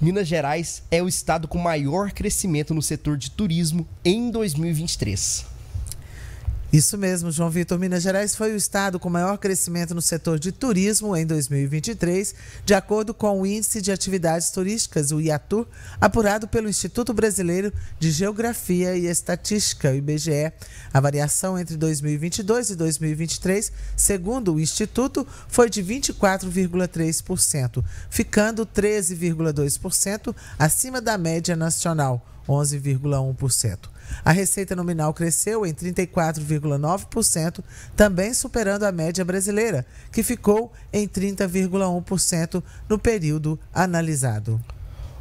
Minas Gerais é o estado com maior crescimento no setor de turismo em 2023. Isso mesmo, João Vitor. Minas Gerais foi o estado com maior crescimento no setor de turismo em 2023, de acordo com o Índice de Atividades Turísticas, o IATUR, apurado pelo Instituto Brasileiro de Geografia e Estatística, o IBGE. A variação entre 2022 e 2023, segundo o Instituto, foi de 24,3%, ficando 13,2% acima da média nacional. 11,1%. A receita nominal cresceu em 34,9%, também superando a média brasileira, que ficou em 30,1% no período analisado.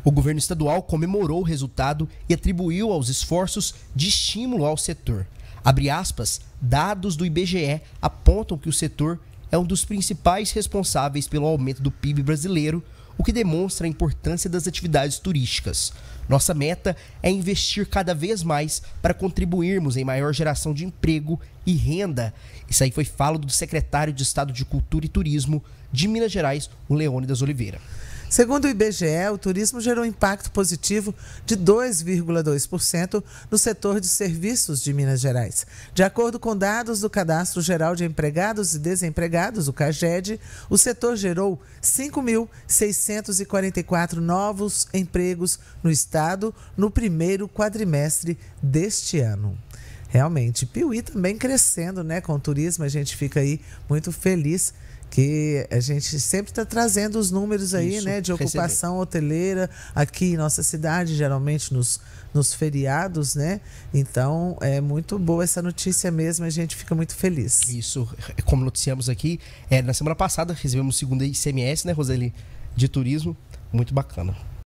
O governo estadual comemorou o resultado e atribuiu aos esforços de estímulo ao setor. Abre aspas, dados do IBGE apontam que o setor é um dos principais responsáveis pelo aumento do PIB brasileiro, o que demonstra a importância das atividades turísticas. Nossa meta é investir cada vez mais para contribuirmos em maior geração de emprego e renda. Isso aí foi falo do secretário de Estado de Cultura e Turismo de Minas Gerais, o Leônidas Oliveira. Segundo o IBGE, o turismo gerou impacto positivo de 2,2% no setor de serviços de Minas Gerais. De acordo com dados do Cadastro Geral de Empregados e Desempregados, o CAGED, o setor gerou 5.644 novos empregos no estado no primeiro quadrimestre deste ano. Realmente, Piuí também crescendo, né, com o turismo, a gente fica aí muito feliz que a gente sempre está trazendo os números aí, Isso, né, de ocupação receber. hoteleira aqui em nossa cidade, geralmente nos, nos feriados, né? Então é muito boa essa notícia mesmo, a gente fica muito feliz. Isso, é, como noticiamos aqui, é, na semana passada recebemos o segundo ICMS, né, Roseli, de turismo, muito bacana.